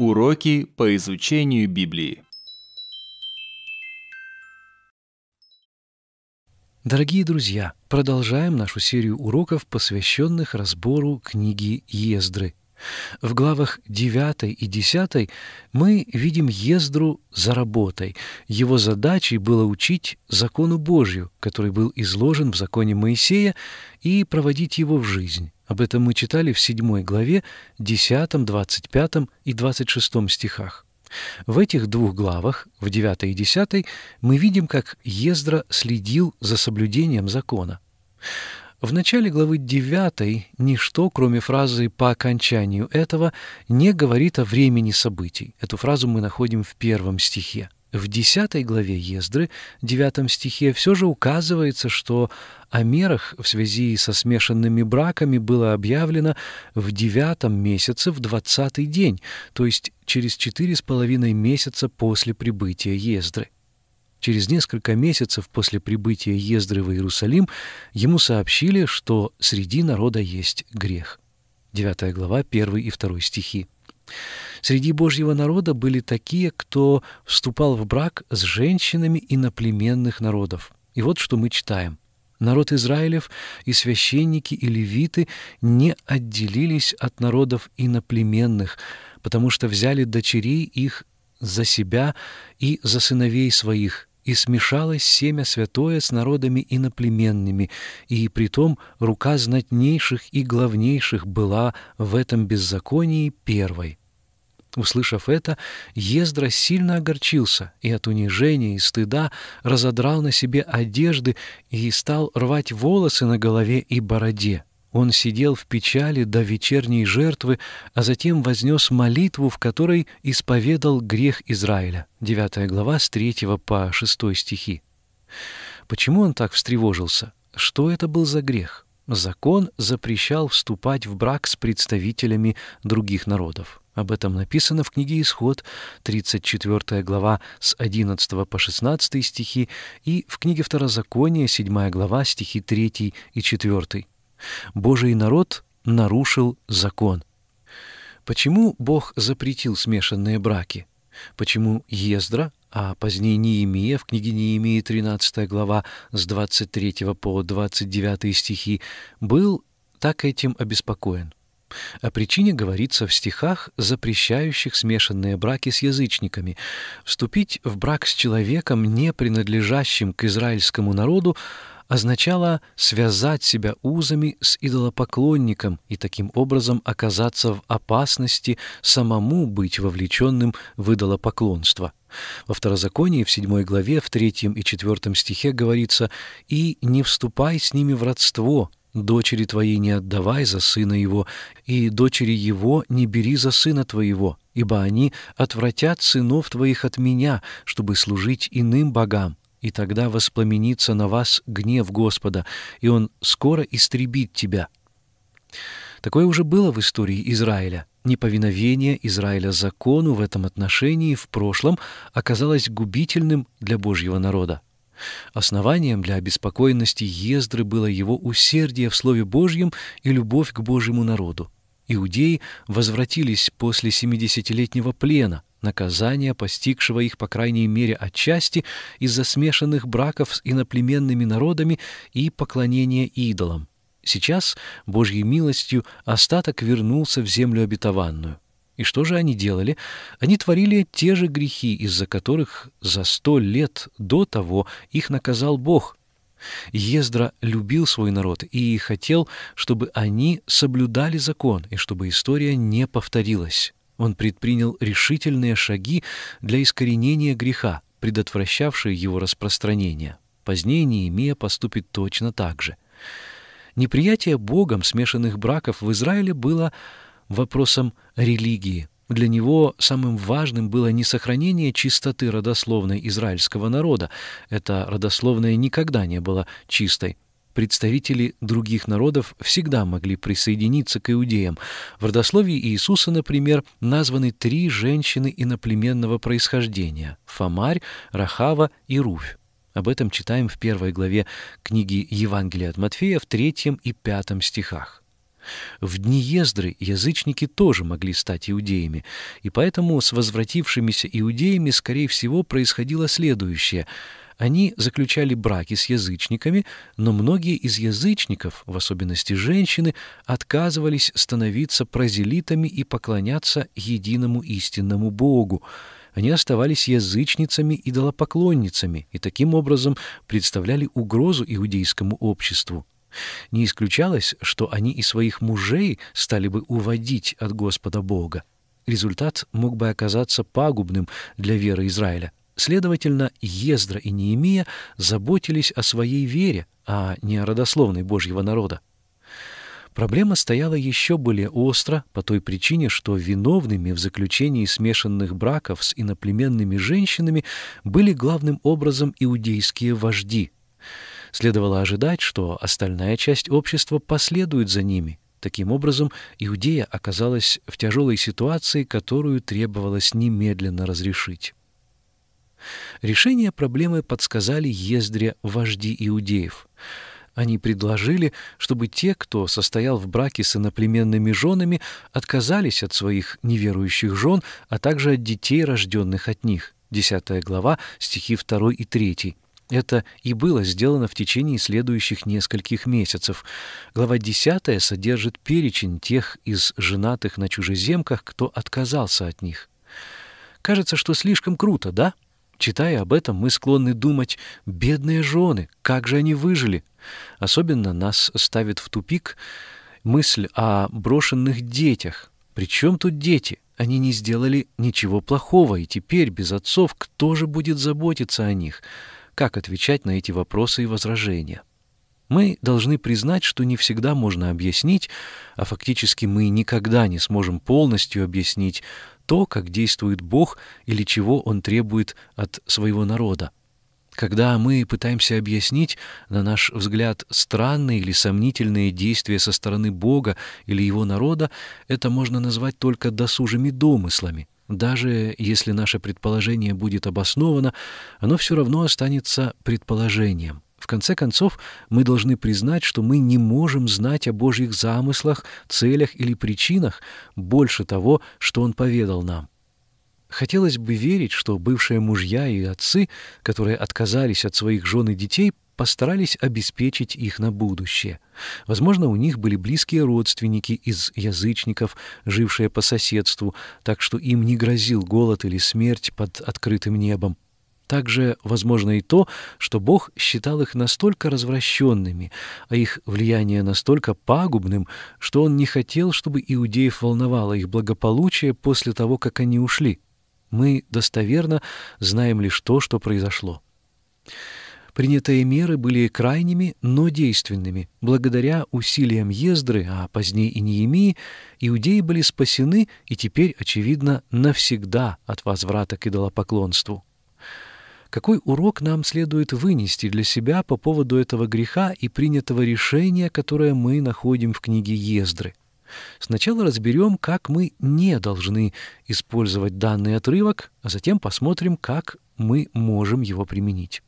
Уроки по изучению Библии. Дорогие друзья, продолжаем нашу серию уроков, посвященных разбору книги Ездры. В главах 9 и 10 мы видим Ездру за работой. Его задачей было учить закону Божью, который был изложен в законе Моисея, и проводить его в жизнь. Об этом мы читали в 7 главе, 10, 25 и 26 стихах. В этих двух главах, в 9 и 10, мы видим, как Ездра следил за соблюдением закона. В начале главы 9 ничто, кроме фразы «по окончанию этого», не говорит о времени событий. Эту фразу мы находим в первом стихе. В 10 главе Ездры, 9 стихе, все же указывается, что о мерах в связи со смешанными браками было объявлено в 9 месяце в 20 день, то есть через четыре с половиной месяца после прибытия Ездры. Через несколько месяцев после прибытия Ездры в Иерусалим ему сообщили, что среди народа есть грех. 9 глава, 1 и 2 стихи. Среди Божьего народа были такие, кто вступал в брак с женщинами иноплеменных народов. И вот что мы читаем. Народ Израилев и священники и левиты не отделились от народов иноплеменных, потому что взяли дочерей их за себя и за сыновей своих, и смешалось семя святое с народами иноплеменными, и притом рука знатнейших и главнейших была в этом беззаконии первой. Услышав это, Ездра сильно огорчился и от унижения и стыда разодрал на себе одежды и стал рвать волосы на голове и бороде. Он сидел в печали до вечерней жертвы, а затем вознес молитву, в которой исповедал грех Израиля. 9 глава с 3 по 6 стихи. Почему он так встревожился? Что это был за грех? Закон запрещал вступать в брак с представителями других народов. Об этом написано в книге «Исход», 34 глава с 11 по 16 стихи и в книге «Второзаконие», 7 глава, стихи 3 и 4. Божий народ нарушил закон. Почему Бог запретил смешанные браки? Почему Ездра, а позднее Неемия, в книге Неемии 13 глава с 23 по 29 стихи, был так этим обеспокоен? О причине говорится в стихах, запрещающих смешанные браки с язычниками. Вступить в брак с человеком, не принадлежащим к израильскому народу, означало связать себя узами с идолопоклонником и таким образом оказаться в опасности самому быть вовлеченным в идолопоклонство. Во Второзаконии в 7 главе, в 3 и 4 стихе говорится «И не вступай с ними в родство, дочери твоей не отдавай за сына его, и дочери его не бери за сына твоего, ибо они отвратят сынов твоих от меня, чтобы служить иным богам, и тогда воспламенится на вас гнев Господа, и Он скоро истребит тебя». Такое уже было в истории Израиля. Неповиновение Израиля закону в этом отношении в прошлом оказалось губительным для Божьего народа. Основанием для обеспокоенности Ездры было его усердие в Слове Божьем и любовь к Божьему народу. Иудеи возвратились после семидесятилетнего плена, наказание, постигшего их, по крайней мере, отчасти из-за смешанных браков с иноплеменными народами и поклонения идолам. Сейчас, Божьей милостью, остаток вернулся в землю обетованную. И что же они делали? Они творили те же грехи, из-за которых за сто лет до того их наказал Бог. Ездра любил свой народ и хотел, чтобы они соблюдали закон, и чтобы история не повторилась. Он предпринял решительные шаги для искоренения греха, предотвращавшие его распространение. Позднее Неемия поступит точно так же. Неприятие Богом смешанных браков в Израиле было вопросом религии. Для него самым важным было не сохранение чистоты родословной израильского народа. Эта родословная никогда не была чистой представители других народов всегда могли присоединиться к иудеям. В родословии Иисуса, например, названы три женщины иноплеменного происхождения – Фомарь, Рахава и Руфь. Об этом читаем в первой главе книги Евангелия от Матфея в третьем и пятом стихах. В дни Ездры язычники тоже могли стать иудеями, и поэтому с возвратившимися иудеями, скорее всего, происходило следующее – они заключали браки с язычниками, но многие из язычников, в особенности женщины, отказывались становиться прозелитами и поклоняться единому истинному Богу. Они оставались язычницами, идолопоклонницами и таким образом представляли угрозу иудейскому обществу. Не исключалось, что они и своих мужей стали бы уводить от Господа Бога результат мог бы оказаться пагубным для веры Израиля. Следовательно, Ездра и Неемия заботились о своей вере, а не о родословной Божьего народа. Проблема стояла еще более остро по той причине, что виновными в заключении смешанных браков с иноплеменными женщинами были главным образом иудейские вожди. Следовало ожидать, что остальная часть общества последует за ними. Таким образом, Иудея оказалась в тяжелой ситуации, которую требовалось немедленно разрешить. Решение проблемы подсказали Ездре вожди иудеев. Они предложили, чтобы те, кто состоял в браке с иноплеменными женами, отказались от своих неверующих жен, а также от детей, рожденных от них. 10 глава, стихи 2 и 3. Это и было сделано в течение следующих нескольких месяцев. Глава 10 содержит перечень тех из женатых на чужеземках, кто отказался от них. Кажется, что слишком круто, да? Читая об этом, мы склонны думать «бедные жены, как же они выжили?» Особенно нас ставит в тупик мысль о брошенных детях. Причем тут дети? Они не сделали ничего плохого, и теперь без отцов кто же будет заботиться о них? Как отвечать на эти вопросы и возражения? Мы должны признать, что не всегда можно объяснить, а фактически мы никогда не сможем полностью объяснить то, как действует Бог или чего Он требует от своего народа. Когда мы пытаемся объяснить, на наш взгляд, странные или сомнительные действия со стороны Бога или его народа, это можно назвать только досужими домыслами. Даже если наше предположение будет обосновано, оно все равно останется предположением. В конце концов, мы должны признать, что мы не можем знать о Божьих замыслах, целях или причинах больше того, что Он поведал нам. Хотелось бы верить, что бывшие мужья и отцы, которые отказались от своих жен и детей, постарались обеспечить их на будущее. Возможно, у них были близкие родственники из язычников, жившие по соседству, так что им не грозил голод или смерть под открытым небом. Также возможно и то, что Бог считал их настолько развращенными, а их влияние настолько пагубным, что Он не хотел, чтобы иудеев волновало их благополучие после того, как они ушли. Мы достоверно знаем лишь то, что произошло. Принятые меры были крайними, но действенными. Благодаря усилиям Ездры, а позднее и Неемии, иудеи были спасены и теперь, очевидно, навсегда от возврата к идолопоклонству какой урок нам следует вынести для себя по поводу этого греха и принятого решения, которое мы находим в книге Ездры. Сначала разберем, как мы не должны использовать данный отрывок, а затем посмотрим, как мы можем его применить.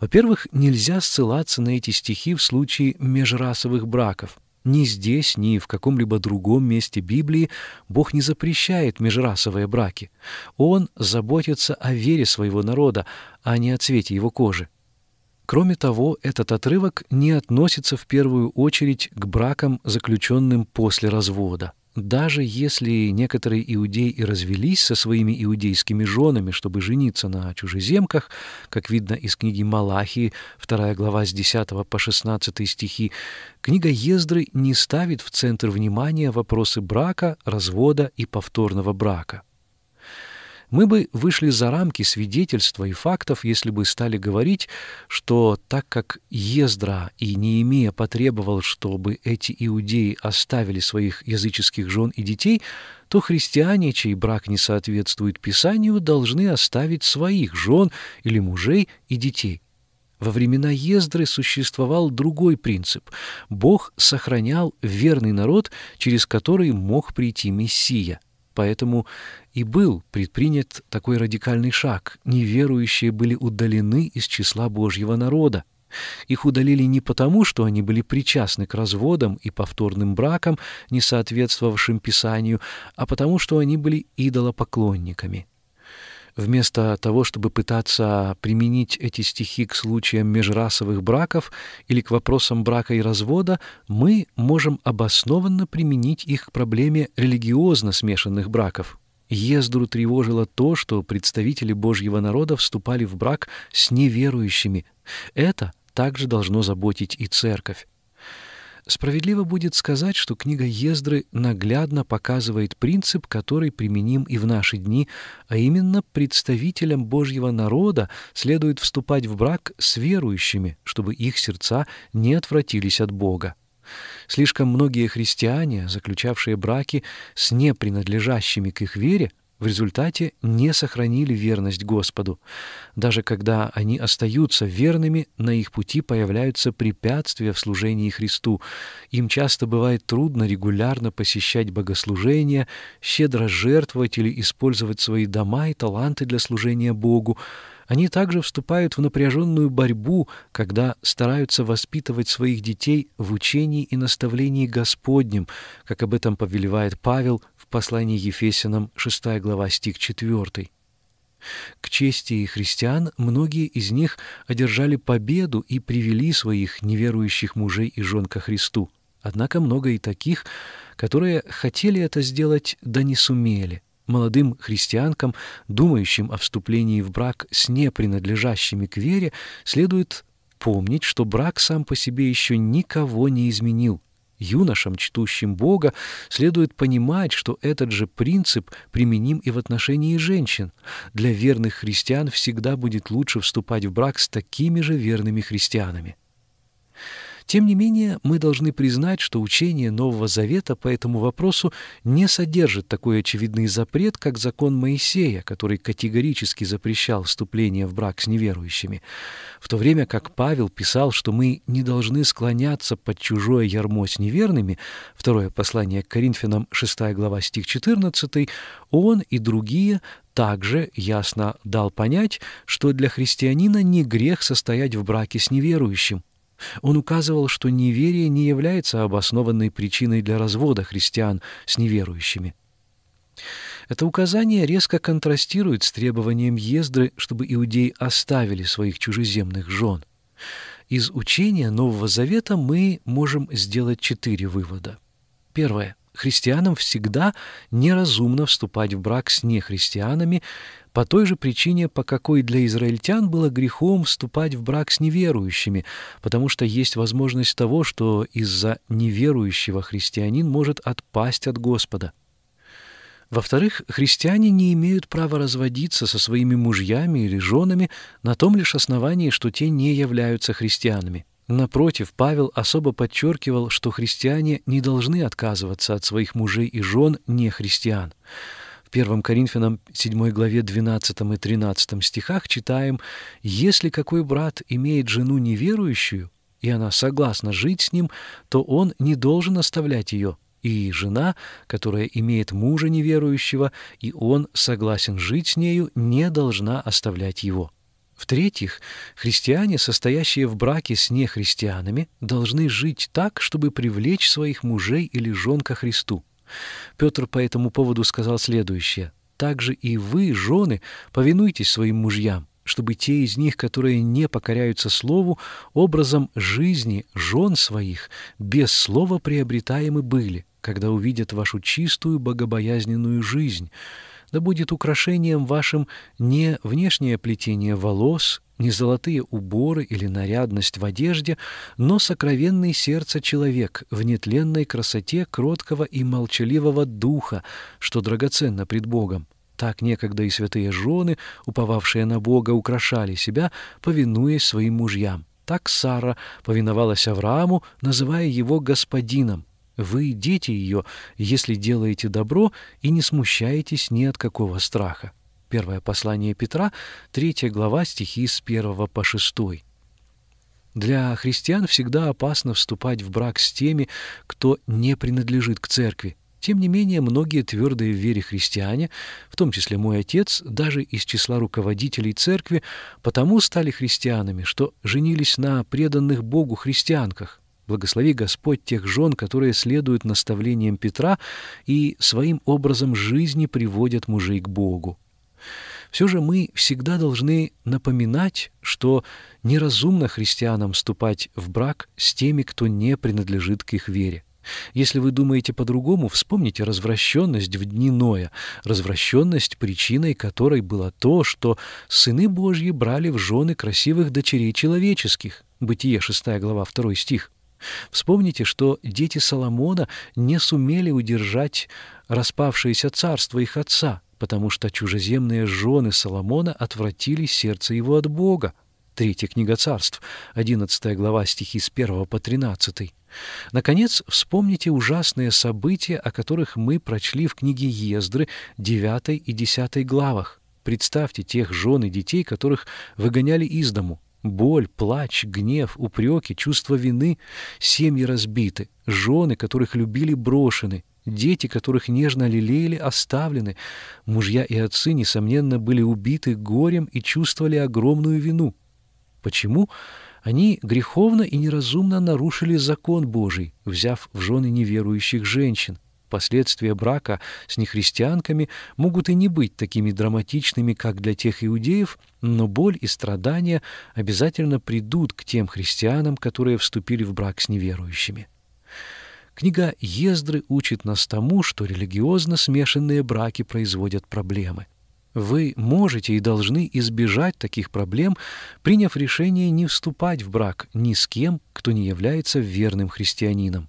Во-первых, нельзя ссылаться на эти стихи в случае межрасовых браков – ни здесь, ни в каком-либо другом месте Библии Бог не запрещает межрасовые браки. Он заботится о вере своего народа, а не о цвете его кожи. Кроме того, этот отрывок не относится в первую очередь к бракам, заключенным после развода даже если некоторые иудеи и развелись со своими иудейскими женами, чтобы жениться на чужеземках, как видно из книги Малахии, 2 глава с 10 по 16 стихи, книга Ездры не ставит в центр внимания вопросы брака, развода и повторного брака. Мы бы вышли за рамки свидетельства и фактов, если бы стали говорить, что так как Ездра и Неемия потребовал, чтобы эти иудеи оставили своих языческих жен и детей, то христиане, чей брак не соответствует Писанию, должны оставить своих жен или мужей и детей. Во времена Ездры существовал другой принцип. Бог сохранял верный народ, через который мог прийти Мессия — Поэтому и был предпринят такой радикальный шаг. Неверующие были удалены из числа Божьего народа. Их удалили не потому, что они были причастны к разводам и повторным бракам, не соответствовавшим Писанию, а потому, что они были идолопоклонниками вместо того, чтобы пытаться применить эти стихи к случаям межрасовых браков или к вопросам брака и развода, мы можем обоснованно применить их к проблеме религиозно смешанных браков. Ездру тревожило то, что представители Божьего народа вступали в брак с неверующими. Это также должно заботить и церковь. Справедливо будет сказать, что книга Ездры наглядно показывает принцип, который применим и в наши дни, а именно представителям Божьего народа следует вступать в брак с верующими, чтобы их сердца не отвратились от Бога. Слишком многие христиане, заключавшие браки с непринадлежащими к их вере, в результате не сохранили верность Господу. Даже когда они остаются верными, на их пути появляются препятствия в служении Христу. Им часто бывает трудно регулярно посещать богослужения, щедро жертвовать или использовать свои дома и таланты для служения Богу. Они также вступают в напряженную борьбу, когда стараются воспитывать своих детей в учении и наставлении Господнем, как об этом повелевает Павел Послание Ефесянам, 6 глава, стих 4. К чести христиан многие из них одержали победу и привели своих неверующих мужей и жен ко Христу. Однако много и таких, которые хотели это сделать, да не сумели. Молодым христианкам, думающим о вступлении в брак с непринадлежащими к вере, следует помнить, что брак сам по себе еще никого не изменил – Юношам, чтущим Бога, следует понимать, что этот же принцип применим и в отношении женщин. Для верных христиан всегда будет лучше вступать в брак с такими же верными христианами. Тем не менее, мы должны признать, что учение Нового Завета по этому вопросу не содержит такой очевидный запрет, как закон Моисея, который категорически запрещал вступление в брак с неверующими, в то время как Павел писал, что мы не должны склоняться под чужое ярмо с неверными, второе послание к Коринфянам, 6 глава, стих 14, он и другие также ясно дал понять, что для христианина не грех состоять в браке с неверующим, он указывал, что неверие не является обоснованной причиной для развода христиан с неверующими. Это указание резко контрастирует с требованием Ездры, чтобы иудеи оставили своих чужеземных жен. Из учения Нового Завета мы можем сделать четыре вывода. Первое христианам всегда неразумно вступать в брак с нехристианами по той же причине, по какой для израильтян было грехом вступать в брак с неверующими, потому что есть возможность того, что из-за неверующего христианин может отпасть от Господа. Во-вторых, христиане не имеют права разводиться со своими мужьями или женами на том лишь основании, что те не являются христианами. Напротив, Павел особо подчеркивал, что христиане не должны отказываться от своих мужей и жен нехристиан. В 1 Коринфянам 7 главе 12 и 13 стихах читаем «Если какой брат имеет жену неверующую, и она согласна жить с ним, то он не должен оставлять ее, и жена, которая имеет мужа неверующего, и он согласен жить с нею, не должна оставлять его». В-третьих, христиане, состоящие в браке с нехристианами, должны жить так, чтобы привлечь своих мужей или жен ко Христу. Петр по этому поводу сказал следующее. «Также и вы, жены, повинуйтесь своим мужьям, чтобы те из них, которые не покоряются слову, образом жизни жен своих, без слова приобретаемы были, когда увидят вашу чистую богобоязненную жизнь». Да будет украшением вашим не внешнее плетение волос, не золотые уборы или нарядность в одежде, но сокровенный сердце человек в нетленной красоте кроткого и молчаливого духа, что драгоценно пред Богом. Так некогда и святые жены, уповавшие на Бога, украшали себя, повинуясь своим мужьям. Так Сара повиновалась Аврааму, называя его господином. Вы, дети ее, если делаете добро и не смущаетесь ни от какого страха. Первое послание Петра, 3 глава, стихи с 1 по 6. Для христиан всегда опасно вступать в брак с теми, кто не принадлежит к церкви. Тем не менее, многие твердые в вере христиане, в том числе мой отец, даже из числа руководителей церкви, потому стали христианами, что женились на преданных Богу христианках. Благослови Господь тех жен, которые следуют наставлениям Петра и своим образом жизни приводят мужей к Богу. Все же мы всегда должны напоминать, что неразумно христианам вступать в брак с теми, кто не принадлежит к их вере. Если вы думаете по-другому, вспомните развращенность в дни Ноя, развращенность, причиной которой было то, что сыны Божьи брали в жены красивых дочерей человеческих. Бытие 6 глава 2 стих. Вспомните, что дети Соломона не сумели удержать распавшееся царство их отца, потому что чужеземные жены Соломона отвратили сердце его от Бога. Третья книга царств, 11 глава стихи с 1 по 13. Наконец, вспомните ужасные события, о которых мы прочли в книге Ездры 9 и 10 главах. Представьте тех жен и детей, которых выгоняли из дому. Боль, плач, гнев, упреки, чувство вины, семьи разбиты, жены, которых любили, брошены, дети, которых нежно лелеяли, оставлены, мужья и отцы, несомненно, были убиты горем и чувствовали огромную вину. Почему? Они греховно и неразумно нарушили закон Божий, взяв в жены неверующих женщин последствия брака с нехристианками могут и не быть такими драматичными, как для тех иудеев, но боль и страдания обязательно придут к тем христианам, которые вступили в брак с неверующими. Книга Ездры учит нас тому, что религиозно смешанные браки производят проблемы. Вы можете и должны избежать таких проблем, приняв решение не вступать в брак ни с кем, кто не является верным христианином.